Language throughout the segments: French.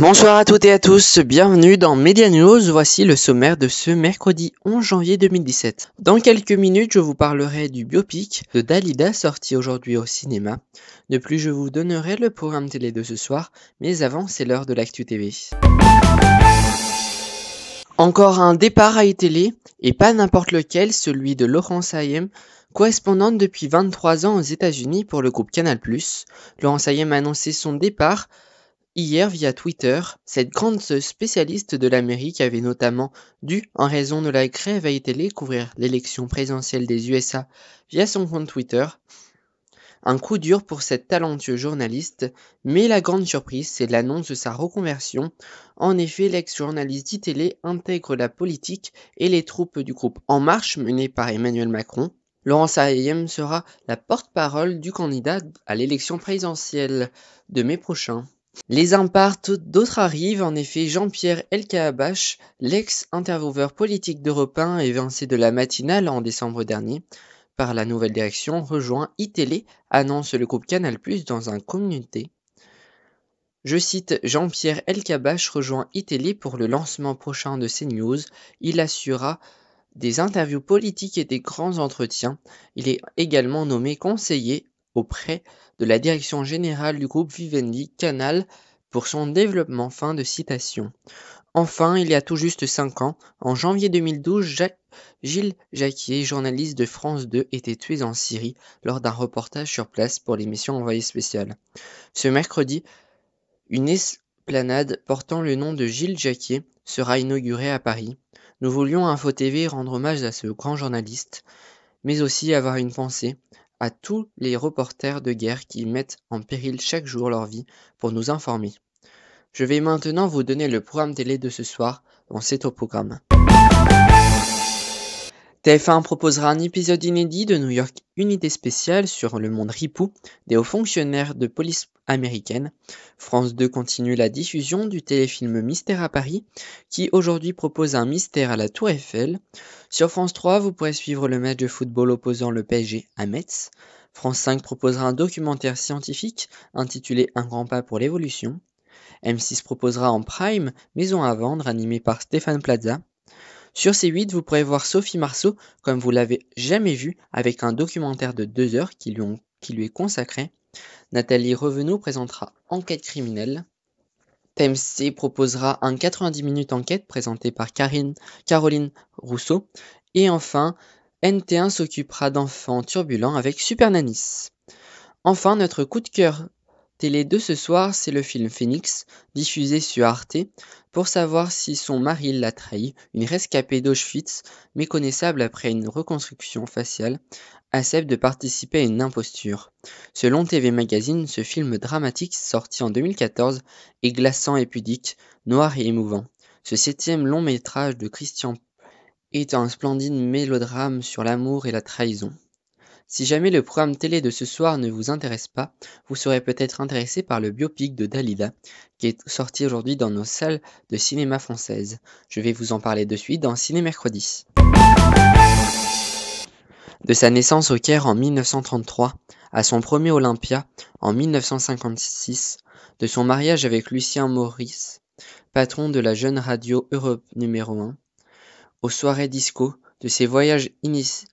Bonsoir à toutes et à tous, bienvenue dans Media News, voici le sommaire de ce mercredi 11 janvier 2017. Dans quelques minutes, je vous parlerai du biopic de Dalida sorti aujourd'hui au cinéma. De plus, je vous donnerai le programme télé de ce soir, mais avant, c'est l'heure de l'Actu TV. Encore un départ à télé et pas n'importe lequel, celui de Laurence Hayem, correspondante depuis 23 ans aux États-Unis pour le groupe Canal+. Laurence Hayem a annoncé son départ Hier, via Twitter, cette grande spécialiste de l'Amérique avait notamment dû, en raison de la grève à télé, couvrir l'élection présidentielle des USA via son compte Twitter. Un coup dur pour cette talentueuse journaliste, mais la grande surprise, c'est l'annonce de sa reconversion. En effet, l'ex-journaliste d'ITélé intègre la politique et les troupes du groupe En Marche mené par Emmanuel Macron. Laurence Ayem sera la porte-parole du candidat à l'élection présidentielle de mai prochain. Les uns partent, d'autres arrivent. En effet, Jean-Pierre Elkabbach, l'ex-intervieweur politique d'Europe 1, évincé de la matinale en décembre dernier par la nouvelle direction, rejoint iTélé, e, annonce le groupe Canal+ dans un communiqué. Je cite Jean-Pierre Elkabbach rejoint iTélé e pour le lancement prochain de news. Il assurera des interviews politiques et des grands entretiens. Il est également nommé conseiller auprès de la direction générale du groupe Vivendi Canal pour son développement. Fin de citation. Enfin, il y a tout juste cinq ans, en janvier 2012, Gilles Jacquier, journaliste de France 2, était tué en Syrie lors d'un reportage sur place pour l'émission Envoyé spécial. Ce mercredi, une esplanade portant le nom de Gilles Jacquier sera inaugurée à Paris. Nous voulions à TV rendre hommage à ce grand journaliste, mais aussi avoir une pensée à tous les reporters de guerre qui mettent en péril chaque jour leur vie pour nous informer. Je vais maintenant vous donner le programme télé de ce soir On s'est au programme. TF1 proposera un épisode inédit de New York unité spéciale sur le monde ripou des hauts fonctionnaires de police américaine. France 2 continue la diffusion du téléfilm Mystère à Paris, qui aujourd'hui propose un mystère à la Tour Eiffel. Sur France 3, vous pourrez suivre le match de football opposant le PSG à Metz. France 5 proposera un documentaire scientifique intitulé Un grand pas pour l'évolution. M6 proposera en prime Maison à vendre animé par Stéphane Plaza. Sur ces 8 vous pourrez voir Sophie Marceau comme vous l'avez jamais vu, avec un documentaire de 2 heures qui lui, est consacré. Nathalie Revenot présentera Enquête criminelle. TMC proposera un 90 minutes enquête présenté par Caroline Rousseau. Et enfin, NT1 s'occupera d'enfants turbulents avec Super Nanis. Enfin, notre coup de cœur Télé deux ce soir, c'est le film Phoenix, diffusé sur Arte, pour savoir si son mari l'a trahi, une rescapée d'Auschwitz, méconnaissable après une reconstruction faciale, accepte de participer à une imposture. Selon TV Magazine, ce film dramatique sorti en 2014 est glaçant et pudique, noir et émouvant. Ce septième long métrage de Christian est un splendide mélodrame sur l'amour et la trahison. Si jamais le programme télé de ce soir ne vous intéresse pas, vous serez peut-être intéressé par le biopic de Dalida, qui est sorti aujourd'hui dans nos salles de cinéma françaises. Je vais vous en parler de suite dans Ciné Mercredi. De sa naissance au Caire en 1933 à son premier Olympia en 1956, de son mariage avec Lucien Maurice, patron de la jeune radio Europe numéro 1, aux soirées disco, de ses voyages initiés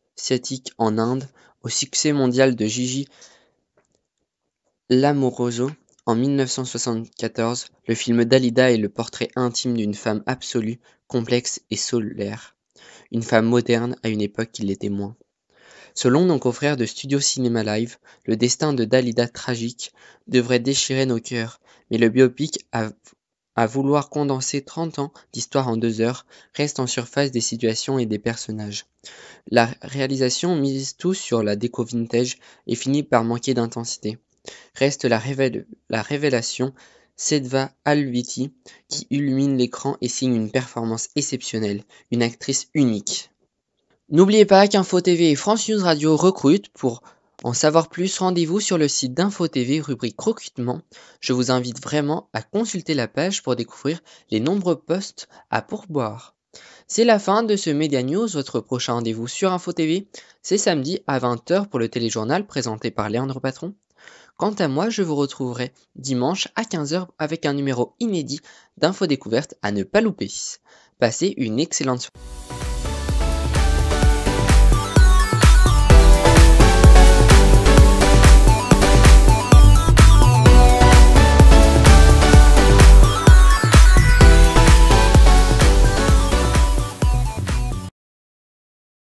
en Inde, au succès mondial de Gigi Lamoroso en 1974, le film Dalida est le portrait intime d'une femme absolue, complexe et solaire. Une femme moderne à une époque qui l'était moins. Selon nos confrères de Studio Cinema Live, le destin de Dalida tragique devrait déchirer nos cœurs, mais le biopic a à vouloir condenser 30 ans d'histoire en deux heures, reste en surface des situations et des personnages. La réalisation mise tout sur la déco vintage et finit par manquer d'intensité. Reste la, la révélation Sedva Alviti qui illumine l'écran et signe une performance exceptionnelle, une actrice unique. N'oubliez pas TV et France News Radio recrutent pour en savoir plus, rendez-vous sur le site d'InfoTV rubrique recrutement. Je vous invite vraiment à consulter la page pour découvrir les nombreux postes à pourboire. C'est la fin de ce Media News, votre prochain rendez-vous sur InfoTV. C'est samedi à 20h pour le téléjournal présenté par Léandre Patron. Quant à moi, je vous retrouverai dimanche à 15h avec un numéro inédit d'Info Découverte à ne pas louper. Passez une excellente soirée.